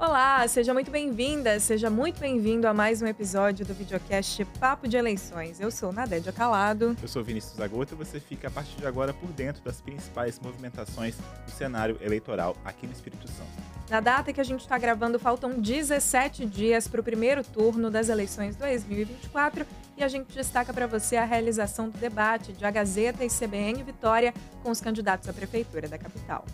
Olá, seja muito bem-vinda, seja muito bem-vindo a mais um episódio do videocast Papo de Eleições. Eu sou Nadédia Calado. Eu sou Vinícius Agoto e você fica a partir de agora por dentro das principais movimentações do cenário eleitoral aqui no Espírito Santo. Na data que a gente está gravando, faltam 17 dias para o primeiro turno das eleições 2024 e a gente destaca para você a realização do debate de A Gazeta e CBN Vitória com os candidatos à Prefeitura da capital.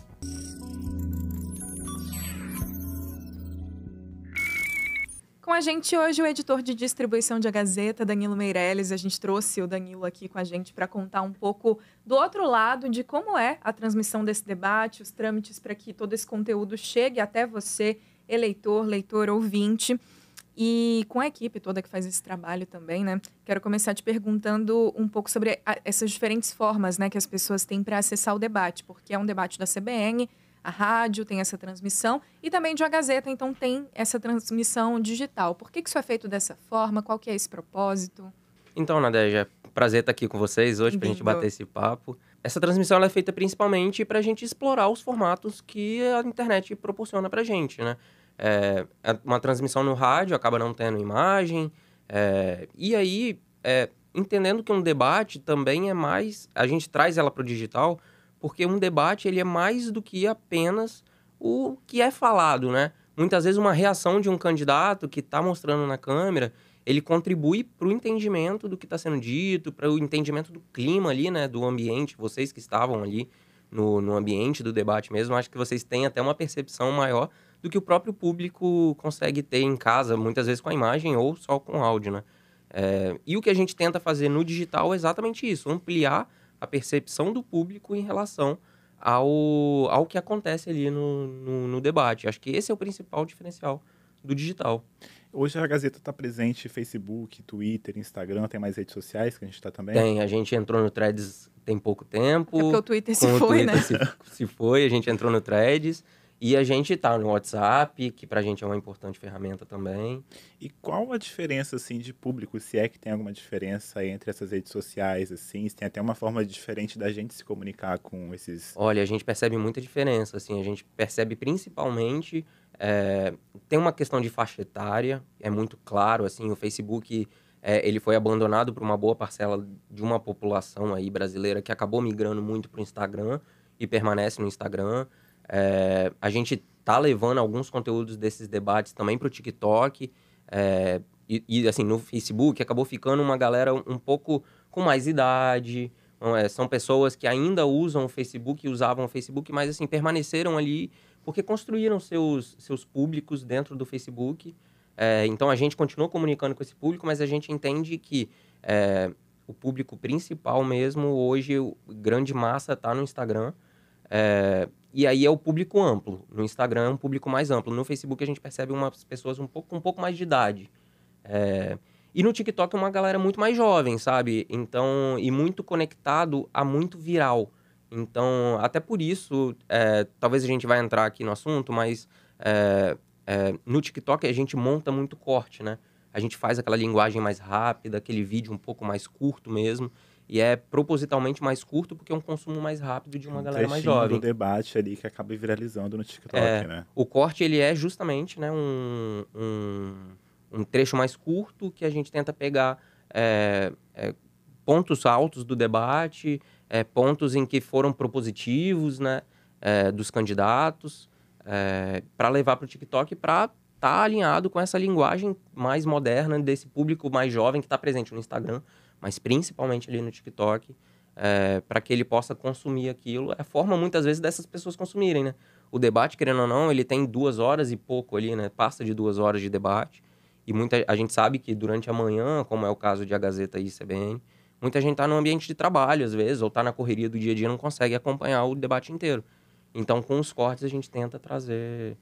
Com a gente hoje o editor de distribuição da Gazeta, Danilo Meirelles. A gente trouxe o Danilo aqui com a gente para contar um pouco do outro lado de como é a transmissão desse debate, os trâmites para que todo esse conteúdo chegue até você, eleitor, leitor, ouvinte. E com a equipe toda que faz esse trabalho também, né? Quero começar te perguntando um pouco sobre essas diferentes formas né, que as pessoas têm para acessar o debate, porque é um debate da CBN, a rádio tem essa transmissão e também de uma Gazeta, então tem essa transmissão digital. Por que, que isso é feito dessa forma? Qual que é esse propósito? Então, Nadeja, é prazer estar aqui com vocês hoje para a gente bater esse papo. Essa transmissão é feita principalmente para a gente explorar os formatos que a internet proporciona para a gente, né? É, é, uma transmissão no rádio acaba não tendo imagem, é, e aí, é, entendendo que um debate também é mais... A gente traz ela para o digital porque um debate, ele é mais do que apenas o que é falado, né? Muitas vezes uma reação de um candidato que está mostrando na câmera, ele contribui para o entendimento do que está sendo dito, para o entendimento do clima ali, né? Do ambiente, vocês que estavam ali no, no ambiente do debate mesmo, acho que vocês têm até uma percepção maior do que o próprio público consegue ter em casa, muitas vezes com a imagem ou só com áudio, né? É, e o que a gente tenta fazer no digital é exatamente isso, ampliar a percepção do público em relação ao, ao que acontece ali no, no, no debate. Acho que esse é o principal diferencial do digital. Hoje a Gazeta está presente Facebook, Twitter, Instagram, tem mais redes sociais que a gente está também? Tem, a gente entrou no Threads tem pouco tempo. É porque o Twitter se foi, o Twitter né? Se, se foi, a gente entrou no Threads. E a gente está no WhatsApp, que para a gente é uma importante ferramenta também. E qual a diferença, assim, de público, se é que tem alguma diferença entre essas redes sociais, assim? Se tem até uma forma diferente da gente se comunicar com esses... Olha, a gente percebe muita diferença, assim. A gente percebe principalmente... É, tem uma questão de faixa etária, é muito claro, assim. O Facebook, é, ele foi abandonado por uma boa parcela de uma população aí brasileira que acabou migrando muito para o Instagram e permanece no Instagram. É, a gente tá levando alguns conteúdos desses debates também para o TikTok. É, e, e, assim, no Facebook acabou ficando uma galera um, pouco com mais idade. É, são pessoas que ainda usam o Facebook, usavam o Facebook, mas assim, permaneceram ali porque construíram seus, seus públicos dentro do Facebook. É, então a gente continua comunicando com esse público, mas a gente entende que é, o público principal mesmo hoje, grande massa, está no Instagram. É, e aí é o público amplo. No Instagram é um público mais amplo. No Facebook a gente percebe umas pessoas um pouco, um pouco mais de idade. É... E no TikTok é uma galera muito mais jovem, sabe? Então, e muito conectado a muito viral. Então, até por isso, é... talvez a gente vai entrar aqui no assunto, mas é... é no TikTok a gente monta muito corte, né? A gente faz aquela linguagem mais rápida, aquele vídeo um pouco mais curto mesmo. E é propositalmente mais curto porque é um consumo mais rápido de uma um galera mais jovem. do debate ali que acaba viralizando no TikTok, é, né? O corte, ele é justamente né, um, um, um, trecho mais curto que a gente tenta pegar é, é, pontos altos do debate, é, pontos em que foram propositivos né, é, dos candidatos é, para levar para o TikTok para estar tá alinhado com essa linguagem mais moderna desse público mais jovem que está presente no Instagram mas principalmente ali no TikTok, é, eh, para que ele possa consumir aquilo. É a forma, muitas vezes, dessas pessoas consumirem, né? O debate, querendo ou não, ele tem duas horas e pouco ali, né? Passa de duas horas de debate. E muita, a gente sabe que durante a manhã, como é o caso de A Gazeta e CBN, muita gente está no ambiente de trabalho, às vezes, ou está na correria do dia a dia não consegue acompanhar o debate inteiro. Então, com os cortes, a gente tenta trazer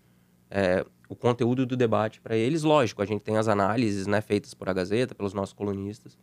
é, o conteúdo do debate para eles. Lógico, a gente tem as análises né, feitas por A Gazeta, pelos nossos colunistas,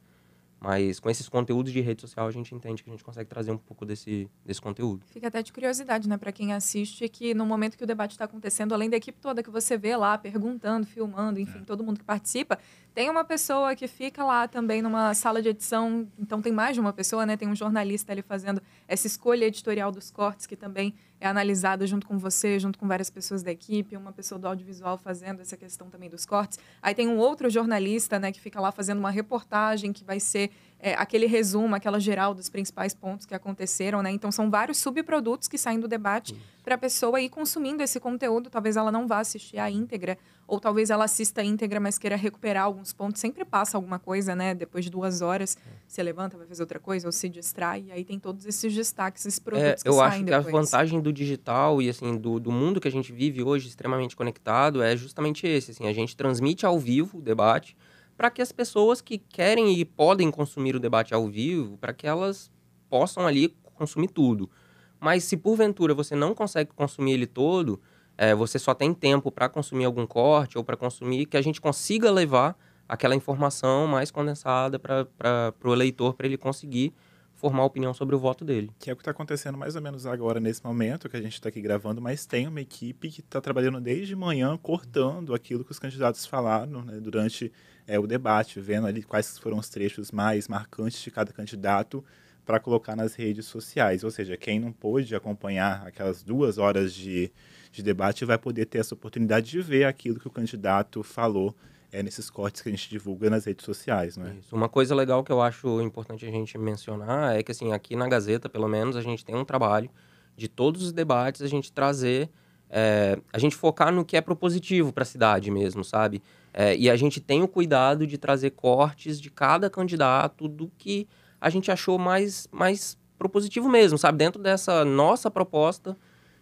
mas com esses conteúdos de rede social, a gente entende que a gente consegue trazer um pouco desse, desse conteúdo. Fica até de curiosidade, né, para quem assiste, que no momento que o debate está acontecendo, além da equipe toda que você vê lá, perguntando, filmando, enfim, é. todo mundo que participa, tem uma pessoa que fica lá também numa sala de edição, então tem mais de uma pessoa, né? Tem um jornalista ali fazendo essa escolha editorial dos cortes, que também é analisada junto com você, junto com várias pessoas da equipe, uma pessoa do audiovisual fazendo essa questão também dos cortes. Aí tem um outro jornalista, né, que fica lá fazendo uma reportagem que vai ser é, aquele resumo, aquela geral dos principais pontos que aconteceram, né? Então são vários subprodutos que saem do debate. Uhum para a pessoa ir consumindo esse conteúdo. Talvez ela não vá assistir a íntegra, ou talvez ela assista a íntegra, mas queira recuperar alguns pontos. Sempre passa alguma coisa, né? Depois de duas horas, se é. levanta, vai fazer outra coisa, ou se distrai. E aí tem todos esses destaques, esses é, produtos é, Eu acho que depois. a vantagem do digital e, assim, do, do mundo que a gente vive hoje, extremamente conectado, é justamente esse. Assim, a gente transmite ao vivo o debate para que as pessoas que querem e podem consumir o debate ao vivo, para que elas possam ali consumir tudo. Mas se porventura você não consegue consumir ele todo, é, você só tem tempo para consumir algum corte ou para consumir, que a gente consiga levar aquela informação mais condensada para o eleitor, para ele conseguir formar opinião sobre o voto dele. Que é o que está acontecendo mais ou menos agora, nesse momento que a gente está aqui gravando, mas tem uma equipe que está trabalhando desde manhã, cortando aquilo que os candidatos falaram né, durante é, o debate, vendo ali quais foram os trechos mais marcantes de cada candidato, para colocar nas redes sociais. Ou seja, quem não pôde acompanhar aquelas duas horas de, de debate vai poder ter essa oportunidade de ver aquilo que o candidato falou é, nesses cortes que a gente divulga nas redes sociais, né? Isso. Uma coisa legal que eu acho importante a gente mencionar é que, assim, aqui na Gazeta, pelo menos, a gente tem um trabalho de todos os debates a gente trazer, é, a gente focar no que é propositivo para a cidade mesmo, sabe? É, e a gente tem o cuidado de trazer cortes de cada candidato do que a gente achou mais, mais propositivo mesmo, sabe? Dentro dessa nossa proposta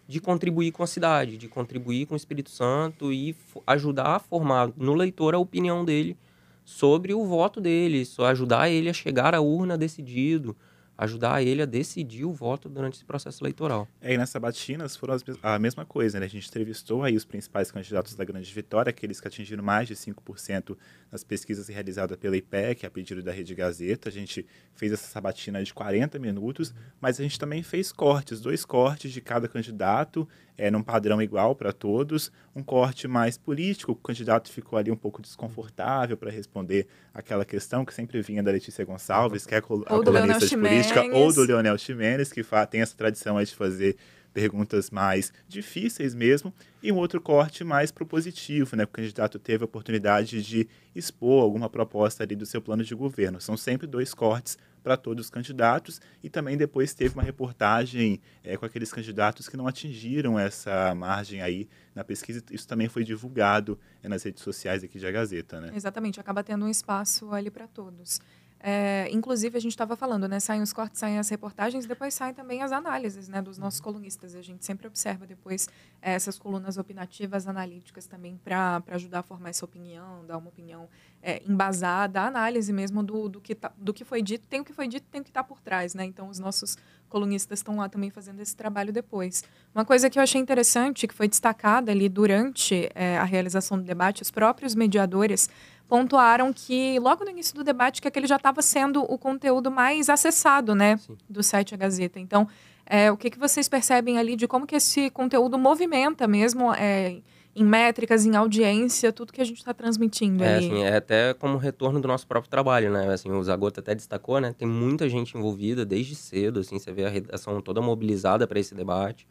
de contribuir com a cidade, de contribuir com o Espírito Santo e ajudar a formar no leitor a opinião dele sobre o voto dele, só ajudar ele a chegar à urna decidido, ajudar ele a decidir o voto durante esse processo eleitoral. É, e nas sabatinas foram as, a mesma coisa, né? A gente entrevistou aí os principais candidatos da Grande Vitória, aqueles que atingiram mais de 5% nas pesquisas realizadas pela IPEC, a pedido da Rede Gazeta. A gente fez essa sabatina de 40 minutos, mas a gente também fez cortes, dois cortes de cada candidato, é, num padrão igual para todos, um corte mais político, o candidato ficou ali um pouco desconfortável para responder aquela questão que sempre vinha da Letícia Gonçalves, uhum. que é a colunista de política, Política ou do Leonel Ximenes, que tem essa tradição de fazer perguntas mais difíceis mesmo, e um outro corte mais propositivo, né? O candidato teve a oportunidade de expor alguma proposta ali do seu plano de governo. São sempre dois cortes para todos os candidatos e também depois teve uma reportagem é, com aqueles candidatos que não atingiram essa margem aí na pesquisa. Isso também foi divulgado é, nas redes sociais aqui da Gazeta, né? Exatamente, acaba tendo um espaço ali para todos. É, inclusive, a gente estava falando, né? Saem os cortes, saem as reportagens, depois saem também as análises né, dos nossos uhum. colunistas. A gente sempre observa depois é, essas colunas opinativas, analíticas também, para ajudar a formar essa opinião, dar uma opinião é, embasada, a análise mesmo do, do, que tá, do que foi dito, tem o que foi dito, tem o que está por trás. Né? Então, os nossos colunistas estão lá também fazendo esse trabalho depois. Uma coisa que eu achei interessante, que foi destacada ali durante é, a realização do debate, os próprios mediadores pontuaram que, logo no início do debate, que aquele já estava sendo o conteúdo mais acessado né, do site A Gazeta. Então, é, o que, que vocês percebem ali de como que esse conteúdo movimenta mesmo... É, em métricas, em audiência, tudo que a gente está transmitindo é, ali. Assim, é até como retorno do nosso próprio trabalho, né? Assim, o Zagoto até destacou, né? Tem muita gente envolvida desde cedo, assim, você vê a redação toda mobilizada para esse debate,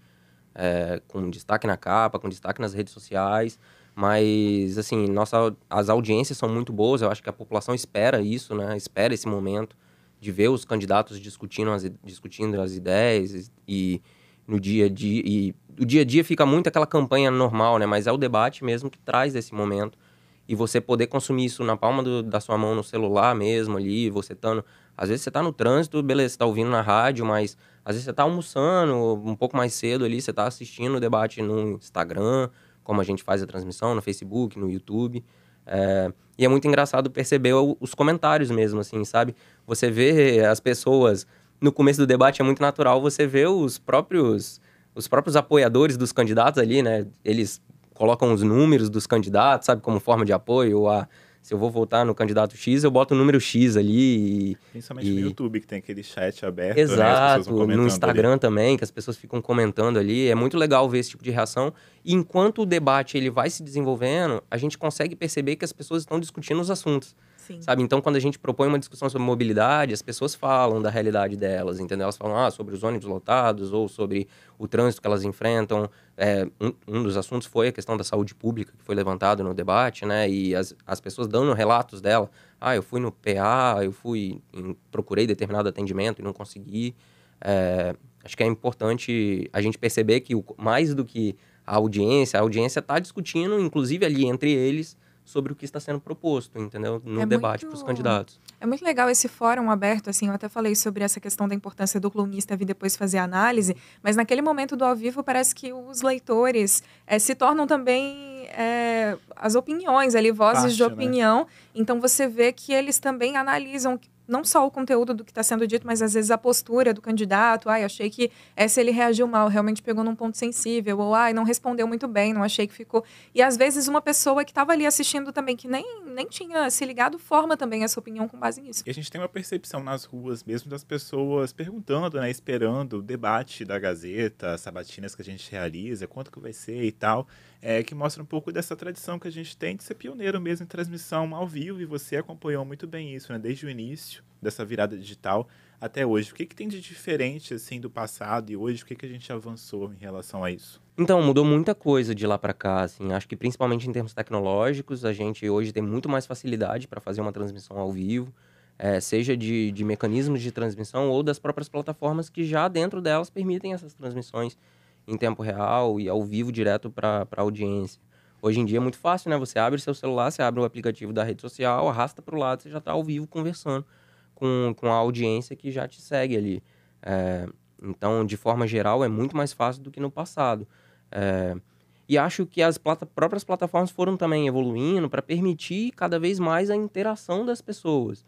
é, com destaque na capa, com destaque nas redes sociais, mas, assim, nossa, as audiências são muito boas, eu acho que a população espera isso, né? Espera esse momento de ver os candidatos discutindo as, discutindo as ideias e no dia a dia. E o dia a dia fica muito aquela campanha normal, né? Mas é o debate mesmo que traz esse momento. E você poder consumir isso na palma do, da sua mão, no celular mesmo ali, você estando. Tá às vezes você está no trânsito, beleza, você tá ouvindo na rádio, mas às vezes você está almoçando um pouco mais cedo ali, você está assistindo o debate no Instagram, como a gente faz a transmissão, no Facebook, no YouTube. É, e é muito engraçado perceber os comentários mesmo, assim, sabe? Você vê as pessoas no começo do debate é muito natural você ver os próprios, os próprios apoiadores dos candidatos ali, né? Eles colocam os números dos candidatos, sabe, como forma de apoio, ou a ah, se eu vou votar no candidato X, eu boto o número X ali. E, Principalmente e... no YouTube, que tem aquele chat aberto. Né, Exato, né? no Instagram ali. também, que as pessoas ficam comentando ali. É muito legal ver esse tipo de reação. E enquanto o debate ele vai se desenvolvendo, a gente consegue perceber que as pessoas estão discutindo os assuntos. Sim. sabe? Então, quando a gente propõe uma discussão sobre mobilidade, as pessoas falam da realidade delas, entendeu? Elas falam ah, sobre os ônibus lotados ou sobre o trânsito que elas enfrentam. É, um, um, dos assuntos foi a questão da saúde pública, que foi levantado no debate, né? E as, as pessoas dando relatos dela. Ah, eu fui no PA, eu fui em, procurei determinado atendimento e não consegui. É, acho que é importante a gente perceber que o, mais do que a audiência, a audiência está discutindo, inclusive ali entre eles, sobre o que está sendo proposto, entendeu? No é debate para os candidatos. É muito legal esse fórum aberto, assim, eu até falei sobre essa questão da importância do colunista vir depois fazer a análise, mas naquele momento do ao vivo parece que os leitores é, se tornam também é, as opiniões ali, vozes Parte, de né? opinião. Né? Então você vê que eles também analisam não só o conteúdo do que está sendo dito, mas às vezes a postura do candidato. Ai, achei que essa eh, ele reagiu mal, realmente pegou num ponto sensível. Ou, ai, não respondeu muito bem, não achei que ficou. E às vezes uma pessoa que estava ali assistindo também, que nem, nem tinha se ligado, forma também essa opinião com base nisso. E a gente tem uma percepção nas ruas mesmo das pessoas perguntando, né, esperando o debate da Gazeta, as sabatinas que a gente realiza, quanto que vai ser e tal. É, que mostra um pouco dessa tradição que a gente tem de ser pioneiro mesmo em transmissão ao vivo, e você acompanhou muito bem isso, né? Desde o início início dessa virada digital até hoje? O que, que tem de diferente assim do passado e hoje? O que, que a gente avançou em relação a isso? Então, mudou muita coisa de lá para cá, assim. Acho que principalmente em termos tecnológicos, a gente hoje tem muito mais facilidade para fazer uma transmissão ao vivo, é, seja de, de mecanismos de transmissão ou das próprias plataformas que já dentro delas permitem essas transmissões em tempo real e ao vivo direto para a audiência. Hoje em dia é muito fácil, né? Você abre seu celular, você abre o aplicativo da rede social, arrasta para o lado, você já está ao vivo conversando com, com a audiência que já te segue ali. É, então, de forma geral, é muito mais fácil do que no passado. É, e acho que as plata próprias plataformas foram também evoluindo para permitir cada vez mais a interação das pessoas.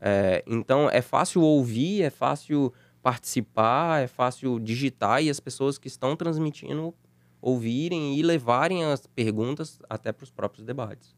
É, então, é fácil ouvir, é fácil participar, é fácil digitar e as pessoas que estão transmitindo ouvirem e levarem as perguntas até para os próprios debates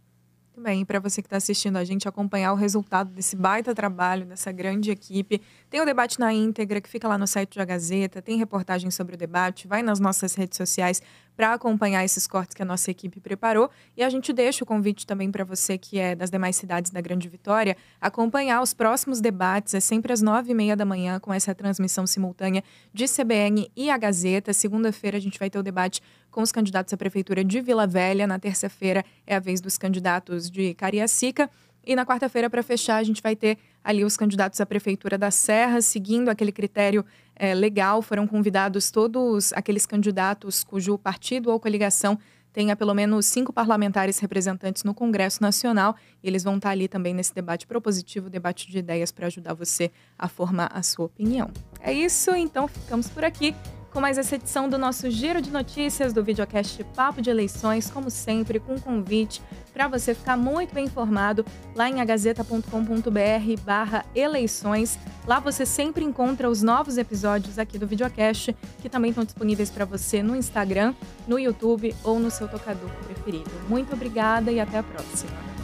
muito bem. Para você que está assistindo a gente, acompanhar o resultado desse baita trabalho, dessa grande equipe. Tem o debate na íntegra, que fica lá no site da Gazeta, tem reportagem sobre o debate, vai nas nossas redes sociais, para acompanhar esses cortes que a nossa equipe preparou. E a gente deixa o convite também para você que é das demais cidades da Grande Vitória acompanhar os próximos debates. É sempre às nove e meia da manhã com essa transmissão simultânea de CBN e a Gazeta. Segunda-feira a gente vai ter o debate com os candidatos à prefeitura de Vila Velha. Na terça-feira é a vez dos candidatos de Cariacica. E na quarta-feira, para fechar, a gente vai ter ali os candidatos à Prefeitura da Serra, seguindo aquele critério é, legal. Foram convidados todos aqueles candidatos cujo partido ou coligação tenha pelo menos cinco parlamentares representantes no Congresso Nacional. E eles vão estar ali também nesse debate propositivo, debate de ideias para ajudar você a formar a sua opinião. É isso, então ficamos por aqui com mais essa edição do nosso Giro de Notícias do videocast Papo de Eleições, como sempre, com um convite para você ficar muito bem informado lá em agazeta.com.br barra eleições. Lá você sempre encontra os novos episódios aqui do videocast, que também estão disponíveis para você no Instagram, no YouTube ou no seu tocador preferido. Muito obrigada e até a próxima.